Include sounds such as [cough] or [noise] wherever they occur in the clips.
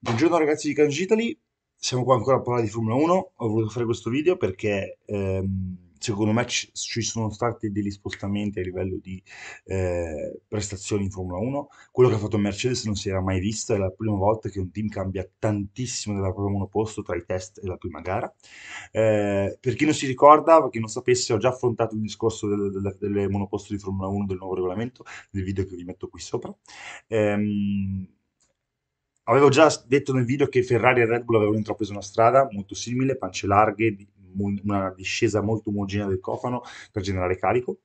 Buongiorno ragazzi di Kanji siamo qua ancora a parlare di Formula 1, ho voluto fare questo video perché ehm, secondo me ci sono stati degli spostamenti a livello di eh, prestazioni in Formula 1, quello che ha fatto Mercedes non si era mai visto, è la prima volta che un team cambia tantissimo dalla prova monoposto tra i test e la prima gara. Eh, per chi non si ricorda, per chi non sapesse, ho già affrontato il discorso del, del, delle monoposto di Formula 1 del nuovo regolamento nel video che vi metto qui sopra. Ehm, avevo già detto nel video che Ferrari e Red Bull avevano intrapreso una strada molto simile, pance larghe, una discesa molto omogenea del cofano per generare carico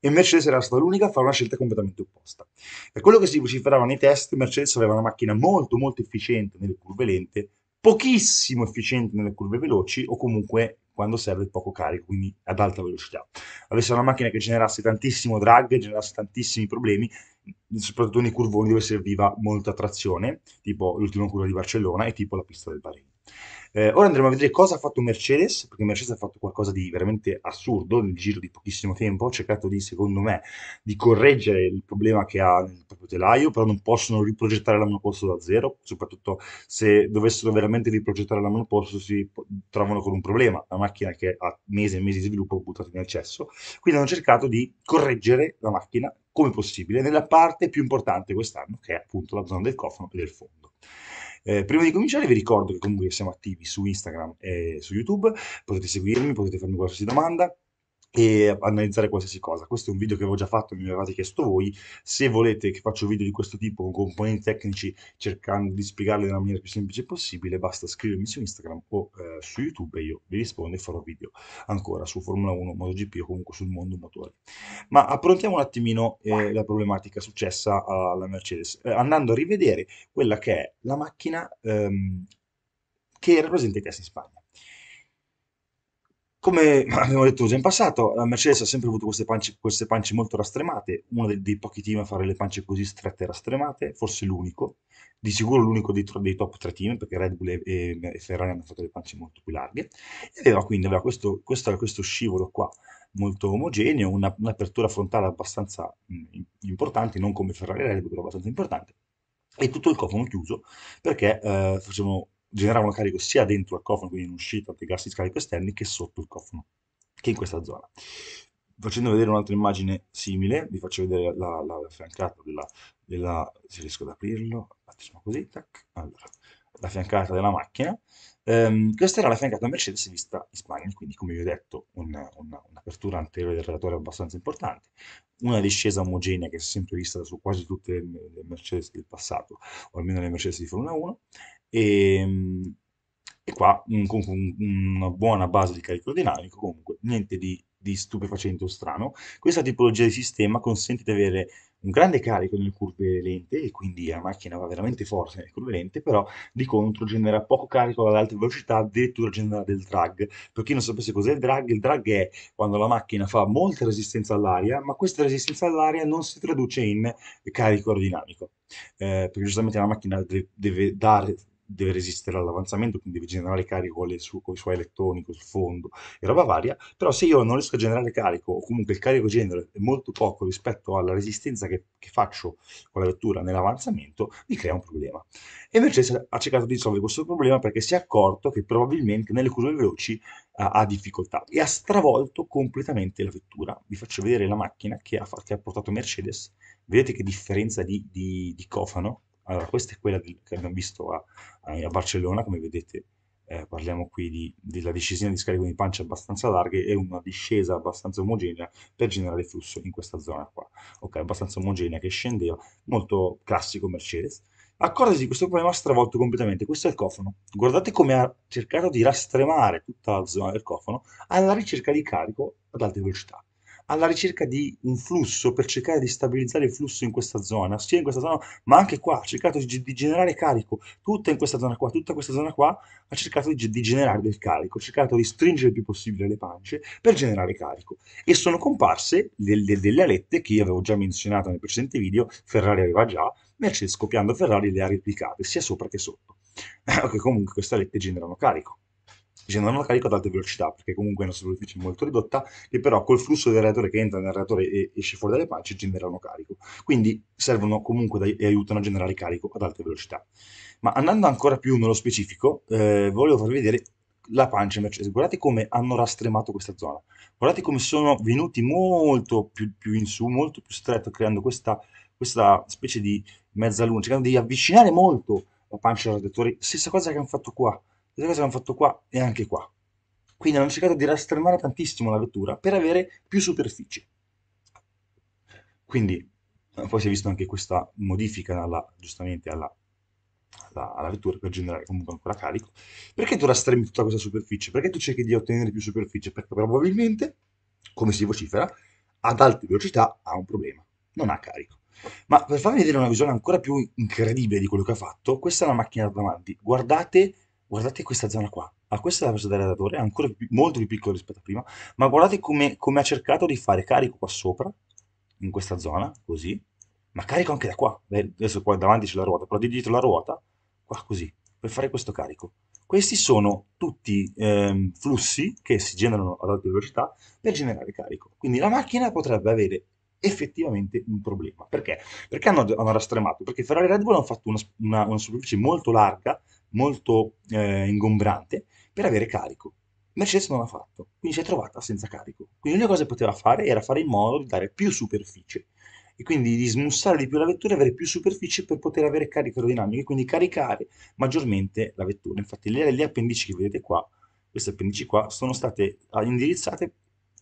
e Mercedes era stata l'unica a fare una scelta completamente opposta. Per quello che si vociferava nei test, Mercedes aveva una macchina molto molto efficiente nelle curve lente, pochissimo efficiente nelle curve veloci o comunque quando serve poco carico, quindi ad alta velocità. Avesse una macchina che generasse tantissimo drag, generasse tantissimi problemi, soprattutto nei curvoni dove serviva molta trazione, tipo l'ultima curva di Barcellona e tipo la pista del Bahrain. Eh, ora andremo a vedere cosa ha fatto Mercedes, perché Mercedes ha fatto qualcosa di veramente assurdo nel giro di pochissimo tempo, ha cercato di, secondo me, di correggere il problema che ha nel proprio telaio, però non possono riprogettare la monoposto da zero, soprattutto se dovessero veramente riprogettare la monoposto si trovano con un problema, la macchina che ha mesi e mesi di sviluppo buttata in eccesso, quindi hanno cercato di correggere la macchina come possibile nella parte più importante quest'anno, che è appunto la zona del cofano e del fondo. Eh, prima di cominciare vi ricordo che comunque siamo attivi su Instagram e su YouTube, potete seguirmi, potete farmi qualsiasi domanda, e analizzare qualsiasi cosa. Questo è un video che avevo già fatto, mi avevate chiesto voi. Se volete che faccio video di questo tipo con componenti tecnici cercando di spiegarli nella maniera più semplice possibile, basta scrivermi su Instagram o eh, su YouTube e io vi rispondo e farò video ancora su Formula 1, MotoGP o comunque sul mondo motore. Ma approntiamo un attimino eh, la problematica successa alla Mercedes, eh, andando a rivedere quella che è la macchina ehm, che era presente ai test in Spagna come [laughs] abbiamo detto già in passato, la Mercedes ha sempre avuto queste pance, queste pance molto rastremate, uno dei, dei, pochi team a fare le pance così strette e rastremate, forse l'unico, di sicuro l'unico dei, dei top 3 team, perché Red Bull e, e, Ferrari hanno fatto le pance molto più larghe, e aveva quindi aveva questo, questo, questo, scivolo qua molto omogeneo, una, un'apertura frontale abbastanza mm, importante, non come Ferrari e Red Bull, però abbastanza importante, e tutto il cofano chiuso perché eh, facevano generavano carico sia dentro il cofano, quindi in uscita dei gas di scarico esterni, che sotto il cofano, che in questa zona. Facendo vedere un'altra immagine simile, vi faccio vedere la, la, la fiancata della, della, se riesco ad aprirlo, attimo così, tac, allora, la fiancata della macchina, Um, questa era la fiancata Mercedes vista in Spagna, quindi come vi ho detto un'apertura un, un anteriore del relatore abbastanza importante, una discesa omogenea che si è sempre vista su quasi tutte le, le Mercedes del passato, o almeno le Mercedes di Formula 1, e, ehm, e qua comunque un, una buona base di carico dinamico, comunque niente di, di, stupefacente o strano. Questa tipologia di sistema consente di avere un grande carico nelle curve lente e quindi la macchina va veramente forte nelle curve lente, però di contro genera poco carico ad alte velocità, addirittura genera del drag. Per chi non sapesse cos'è il drag, il drag è quando la macchina fa molta resistenza all'aria, ma questa resistenza all'aria non si traduce in carico aerodinamico, eh, perché giustamente la macchina deve, deve dare deve resistere all'avanzamento, quindi deve generare carico con i suoi elettroni, col fondo e roba varia, però se io non riesco a generare carico, o comunque il carico genero è molto poco rispetto alla resistenza che, che faccio con la vettura nell'avanzamento, mi crea un problema. E invece ha cercato di risolvere questo problema perché si è accorto che probabilmente nelle curve veloci uh, ha difficoltà e ha stravolto completamente la vettura. Vi faccio vedere la macchina che ha, che ha portato Mercedes, vedete che differenza di, di, di cofano? Allora, questa è quella che abbiamo visto a, a Barcellona, come vedete eh, parliamo qui di, della decisione di scarico di pancia abbastanza larghe e una discesa abbastanza omogenea per generare flusso in questa zona qua. Ok, abbastanza omogenea che scendeva, molto classico Mercedes. Accorgersi di questo problema ha stravolto completamente, questo è il cofano. Guardate come ha cercato di rastremare tutta la zona del cofano alla ricerca di carico ad alte velocità alla ricerca di un flusso per cercare di stabilizzare il flusso in questa zona, sia in questa zona, ma anche qua, ha cercato di, di generare carico, tutta in questa zona qua, tutta questa zona qua, ha cercato di, di generare del carico, ha cercato di stringere il più possibile le pance per generare carico. E sono comparse le, le, delle alette che io avevo già menzionato nel precedente video, Ferrari aveva già, Mercedes copiando Ferrari le ha replicate, sia sopra che sotto. che [laughs] comunque queste alette generano carico dicendo non la carico ad alta velocità perché comunque è una superficie molto ridotta che però col flusso del reattore che entra nel reattore e esce fuori dalle pace generano carico quindi servono comunque e aiutano a generare carico ad alte velocità ma andando ancora più nello specifico eh, volevo farvi vedere la pancia Mercedes, guardate come hanno rastremato questa zona, guardate come sono venuti molto più, più in su, molto più stretto, creando questa, questa specie di mezzaluna, cercando di avvicinare molto la pancia al radiatore, stessa cosa che hanno fatto qua, cosa che hanno fatto qua e anche qua. Quindi hanno cercato di rastremare tantissimo la vettura per avere più superficie. Quindi, eh, poi si è visto anche questa modifica alla, giustamente alla, alla, alla, vettura per generare comunque ancora carico. Perché tu rastremi tutta questa superficie? Perché tu cerchi di ottenere più superficie? Perché probabilmente, come si vocifera, ad alte velocità ha un problema, non ha carico. Ma per farvi vedere una visione ancora più incredibile di quello che ha fatto, questa è la macchina davanti. Guardate guardate questa zona qua, a ah, questa è la presa dell'allenatore, è ancora più, molto più piccola rispetto a prima, ma guardate come, come ha cercato di fare carico qua sopra, in questa zona, così, ma carico anche da qua, Beh, adesso qua davanti c'è la ruota, però di dietro la ruota, qua così, per fare questo carico. Questi sono tutti ehm, flussi che si generano ad alta velocità per generare carico. Quindi la macchina potrebbe avere effettivamente un problema. Perché? Perché hanno, hanno rastremato? Perché Ferrari e Red Bull hanno fatto una, una, una superficie molto larga molto eh, ingombrante per avere carico. Mercedes non l'ha fatto, quindi si è trovata senza carico. Quindi l'unica cosa che poteva fare era fare in modo di dare più superficie e quindi di smussare di più la vettura e avere più superficie per poter avere carico aerodinamico e quindi caricare maggiormente la vettura. Infatti le, le appendici che vedete qua, queste appendici qua, sono state eh, indirizzate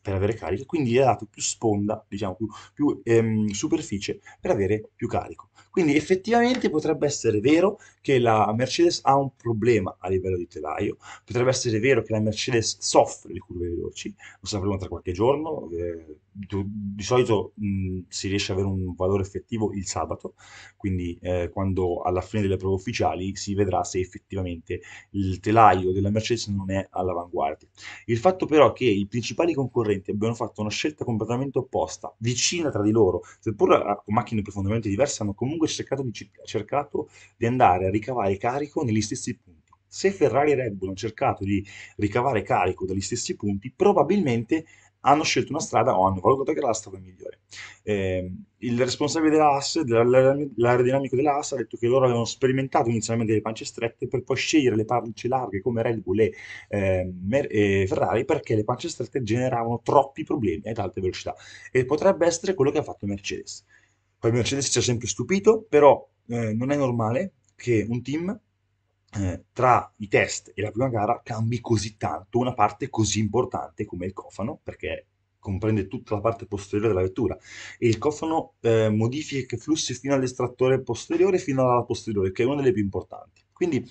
per avere carica, quindi gli ha dato più sponda, diciamo più, più ehm, superficie per avere più carico. Quindi effettivamente potrebbe essere vero che la Mercedes ha un problema a livello di telaio, potrebbe essere vero che la Mercedes soffre le curve veloci, lo sapremo tra qualche giorno, eh, di solito mh, si riesce ad avere un valore effettivo il sabato, quindi eh, quando alla fine delle prove ufficiali si vedrà se effettivamente il telaio della Mercedes non è all'avanguardia. Il fatto però che i principali concorrenti concorrenti abbiano fatto una scelta completamente opposta, vicina tra di loro, seppur ah, con macchine profondamente diverse, hanno comunque cercato di, cercato di andare a ricavare carico negli stessi punti. Se Ferrari e Red Bull hanno cercato di ricavare carico dagli stessi punti, probabilmente hanno scelto una strada o hanno valutato che era la strada migliore. Eh, il responsabile dell'AS, dell'aerodinamico dell'AS, ha detto che loro avevano sperimentato inizialmente le pance strette per poi scegliere le pance larghe come Red Bull e, eh, e Ferrari perché le pance strette generavano troppi problemi ad alte velocità e potrebbe essere quello che ha fatto Mercedes. Poi Mercedes ci ha sempre stupito, però eh, non è normale che un team eh, tra i test e la prima gara cambi così tanto una parte così importante come il cofano, perché comprende tutta la parte posteriore della vettura e il cofano eh, modifica i flussi fino all'estrattore posteriore e fino alla posteriore, che è una delle più importanti. Quindi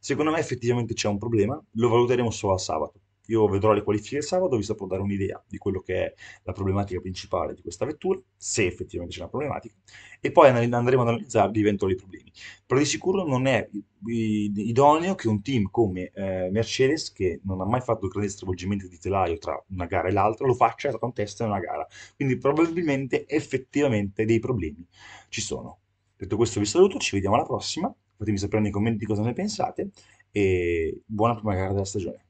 secondo me effettivamente c'è un problema, lo valuteremo solo a sabato. Io vedrò le qualifiche del sabato, vi saprò dare un'idea di quello che è la problematica principale di questa vettura, se effettivamente c'è una problematica, e poi andremo ad analizzarli eventuali problemi. Però di sicuro non è idoneo che un team come eh, Mercedes, che non ha mai fatto grandi stravolgimenti di telaio tra una gara e l'altra, lo faccia tra un test e una gara. Quindi probabilmente effettivamente dei problemi ci sono. Detto questo vi saluto, ci vediamo alla prossima, fatemi sapere nei commenti cosa ne pensate e buona prima gara della stagione.